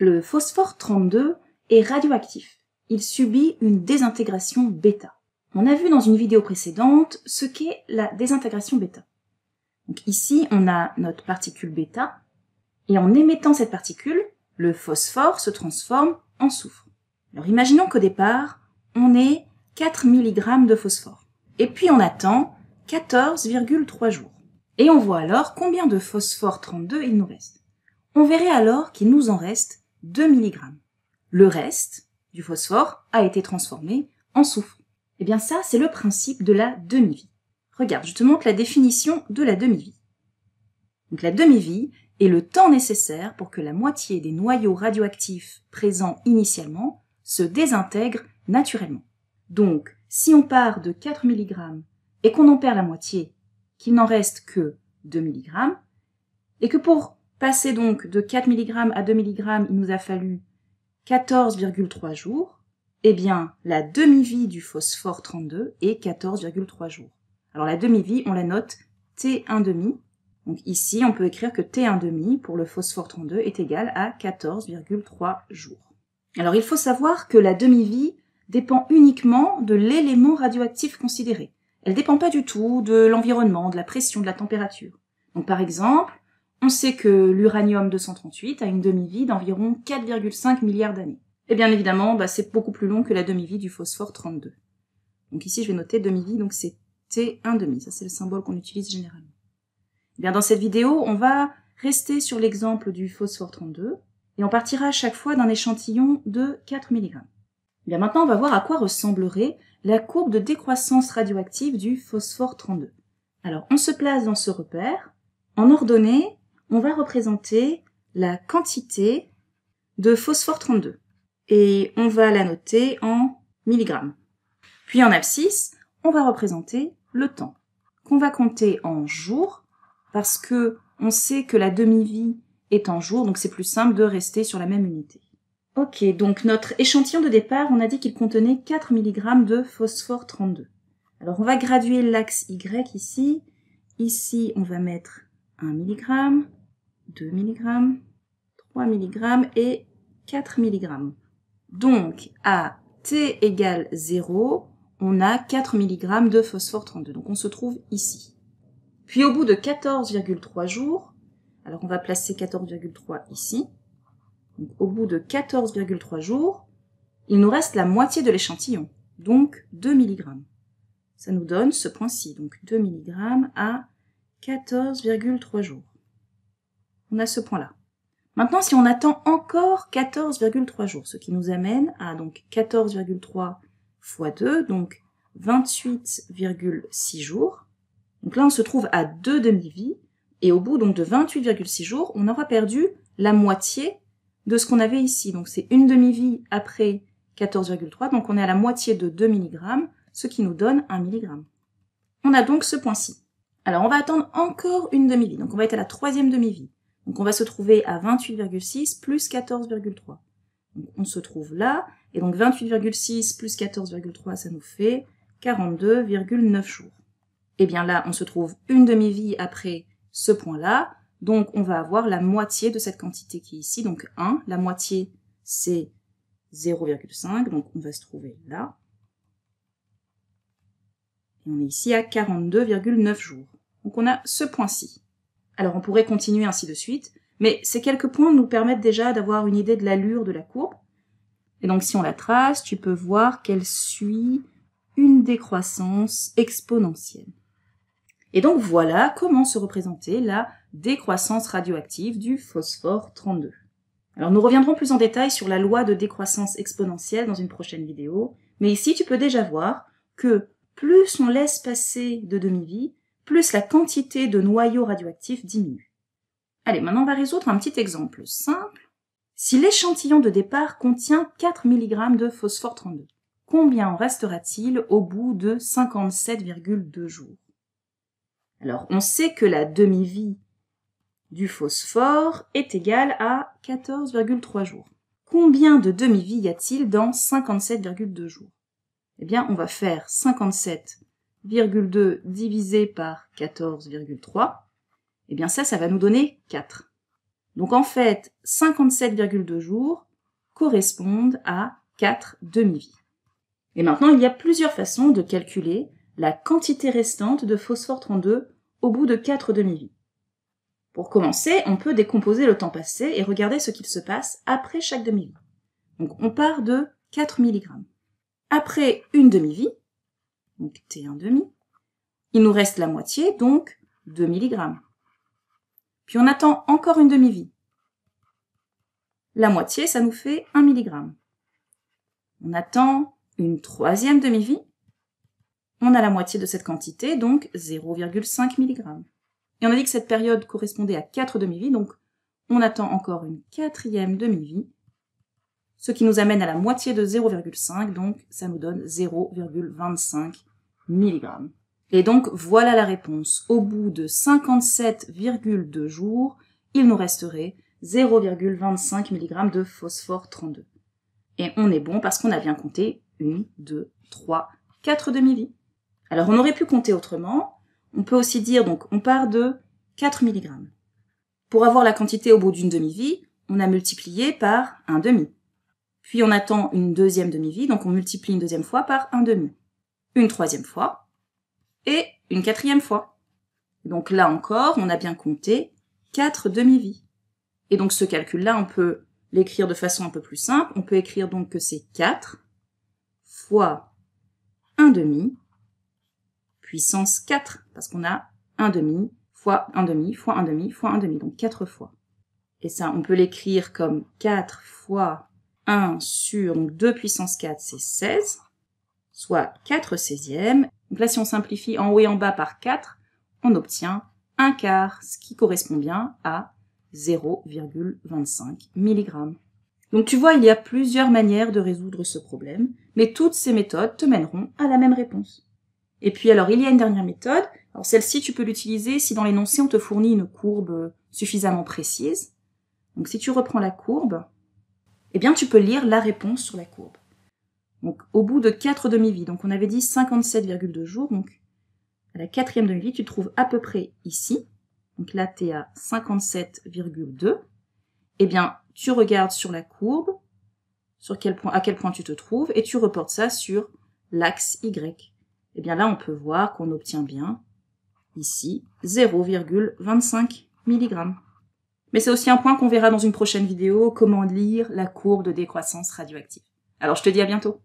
Le phosphore 32 est radioactif. Il subit une désintégration bêta. On a vu dans une vidéo précédente ce qu'est la désintégration bêta. Donc ici, on a notre particule bêta, et en émettant cette particule, le phosphore se transforme en soufre. Alors imaginons qu'au départ, on ait 4 mg de phosphore. Et puis on attend 14,3 jours. Et on voit alors combien de phosphore 32 il nous reste. On verrait alors qu'il nous en reste 2 mg. Le reste du phosphore a été transformé en soufre. Et eh bien ça, c'est le principe de la demi-vie. Regarde, je te montre la définition de la demi-vie. Donc la demi-vie est le temps nécessaire pour que la moitié des noyaux radioactifs présents initialement se désintègrent naturellement. Donc, si on part de 4 mg et qu'on en perd la moitié, qu'il n'en reste que 2 mg, et que pour Passer donc de 4 mg à 2 mg, il nous a fallu 14,3 jours. Eh bien, la demi-vie du phosphore 32 est 14,3 jours. Alors la demi-vie, on la note T1,5. Donc ici, on peut écrire que T1,5 pour le phosphore 32 est égal à 14,3 jours. Alors il faut savoir que la demi-vie dépend uniquement de l'élément radioactif considéré. Elle ne dépend pas du tout de l'environnement, de la pression, de la température. Donc par exemple, on sait que l'uranium 238 a une demi-vie d'environ 4,5 milliards d'années. Et bien évidemment, bah, c'est beaucoup plus long que la demi-vie du phosphore 32. Donc ici, je vais noter demi-vie, donc c'est T1 demi. Ça, c'est le symbole qu'on utilise généralement. Eh bien dans cette vidéo, on va rester sur l'exemple du phosphore 32 et on partira à chaque fois d'un échantillon de 4 mg. Eh bien maintenant, on va voir à quoi ressemblerait la courbe de décroissance radioactive du phosphore 32. Alors, on se place dans ce repère, en ordonnée, on va représenter la quantité de phosphore 32 et on va la noter en milligrammes. Puis en abscisse, on va représenter le temps qu'on va compter en jours parce que on sait que la demi-vie est en jours, donc c'est plus simple de rester sur la même unité. Ok, donc notre échantillon de départ, on a dit qu'il contenait 4 mg de phosphore 32. Alors on va graduer l'axe Y ici. Ici, on va mettre 1 mg. 2 mg, 3 mg et 4 mg. Donc à T égale 0, on a 4 mg de phosphore 32. Donc on se trouve ici. Puis au bout de 14,3 jours, alors on va placer 14,3 ici. Donc au bout de 14,3 jours, il nous reste la moitié de l'échantillon, donc 2 mg. Ça nous donne ce point-ci, donc 2 mg à 14,3 jours. On a ce point-là. Maintenant, si on attend encore 14,3 jours, ce qui nous amène à donc 14,3 fois 2, donc 28,6 jours. Donc là, on se trouve à deux demi-vies, et au bout donc de 28,6 jours, on aura perdu la moitié de ce qu'on avait ici. Donc c'est une demi-vie après 14,3, donc on est à la moitié de 2 mg, ce qui nous donne 1 mg. On a donc ce point-ci. Alors on va attendre encore une demi-vie, donc on va être à la troisième demi-vie. Donc on va se trouver à 28,6 plus 14,3. Donc on se trouve là, et donc 28,6 plus 14,3, ça nous fait 42,9 jours. Et eh bien là, on se trouve une demi-vie après ce point-là, donc on va avoir la moitié de cette quantité qui est ici, donc 1, la moitié c'est 0,5, donc on va se trouver là. Et on est ici à 42,9 jours. Donc on a ce point-ci. Alors on pourrait continuer ainsi de suite, mais ces quelques points nous permettent déjà d'avoir une idée de l'allure de la courbe. Et donc si on la trace, tu peux voir qu'elle suit une décroissance exponentielle. Et donc voilà comment se représenter la décroissance radioactive du phosphore 32. Alors nous reviendrons plus en détail sur la loi de décroissance exponentielle dans une prochaine vidéo, mais ici tu peux déjà voir que plus on laisse passer de demi-vie, plus la quantité de noyaux radioactifs diminue. Allez, maintenant on va résoudre un petit exemple simple. Si l'échantillon de départ contient 4 mg de phosphore 32, combien en restera-t-il au bout de 57,2 jours Alors, on sait que la demi-vie du phosphore est égale à 14,3 jours. Combien de demi-vie y a-t-il dans 57,2 jours Eh bien, on va faire 57 14,2 divisé par 14,3, et eh bien ça, ça va nous donner 4. Donc en fait, 57,2 jours correspondent à 4 demi-vies. Et maintenant, il y a plusieurs façons de calculer la quantité restante de phosphore 32 au bout de 4 demi-vies. Pour commencer, on peut décomposer le temps passé et regarder ce qu'il se passe après chaque demi-vie. Donc on part de 4 mg. Après une demi-vie, donc t demi. Il nous reste la moitié, donc 2 mg. Puis on attend encore une demi-vie. La moitié, ça nous fait 1 mg. On attend une troisième demi-vie. On a la moitié de cette quantité, donc 0,5 mg. Et on a dit que cette période correspondait à 4 demi-vies, donc on attend encore une quatrième demi-vie, ce qui nous amène à la moitié de 0,5, donc ça nous donne 0,25 et donc voilà la réponse. Au bout de 57,2 jours, il nous resterait 0,25 mg de phosphore 32. Et on est bon parce qu'on a bien compté 1, 2, 3, 4 demi-vies. Alors on aurait pu compter autrement. On peut aussi dire donc on part de 4 mg. Pour avoir la quantité au bout d'une demi-vie, on a multiplié par un demi. Puis on attend une deuxième demi-vie, donc on multiplie une deuxième fois par un demi une troisième fois et une quatrième fois. Donc là encore, on a bien compté quatre demi-vies. Et donc ce calcul-là, on peut l'écrire de façon un peu plus simple. On peut écrire donc que c'est 4 fois 1 demi puissance 4, parce qu'on a 1 demi fois 1 demi fois 1 demi fois 1 demi, donc 4 fois. Et ça, on peut l'écrire comme 4 fois 1 sur 2 puissance 4, c'est 16, soit 4 16 Donc là, si on simplifie en haut et en bas par 4, on obtient un quart, ce qui correspond bien à 0,25 mg. Donc tu vois, il y a plusieurs manières de résoudre ce problème, mais toutes ces méthodes te mèneront à la même réponse. Et puis alors, il y a une dernière méthode. Alors celle-ci, tu peux l'utiliser si dans l'énoncé, on te fournit une courbe suffisamment précise. Donc si tu reprends la courbe, eh bien tu peux lire la réponse sur la courbe. Donc au bout de 4 demi-vies, donc on avait dit 57,2 jours, donc à la quatrième demi-vie, tu te trouves à peu près ici. Donc là, tu à 57,2. Eh bien, tu regardes sur la courbe, sur quel point, à quel point tu te trouves, et tu reportes ça sur l'axe Y. Eh bien là, on peut voir qu'on obtient bien, ici, 0,25 mg. Mais c'est aussi un point qu'on verra dans une prochaine vidéo, comment lire la courbe de décroissance radioactive. Alors je te dis à bientôt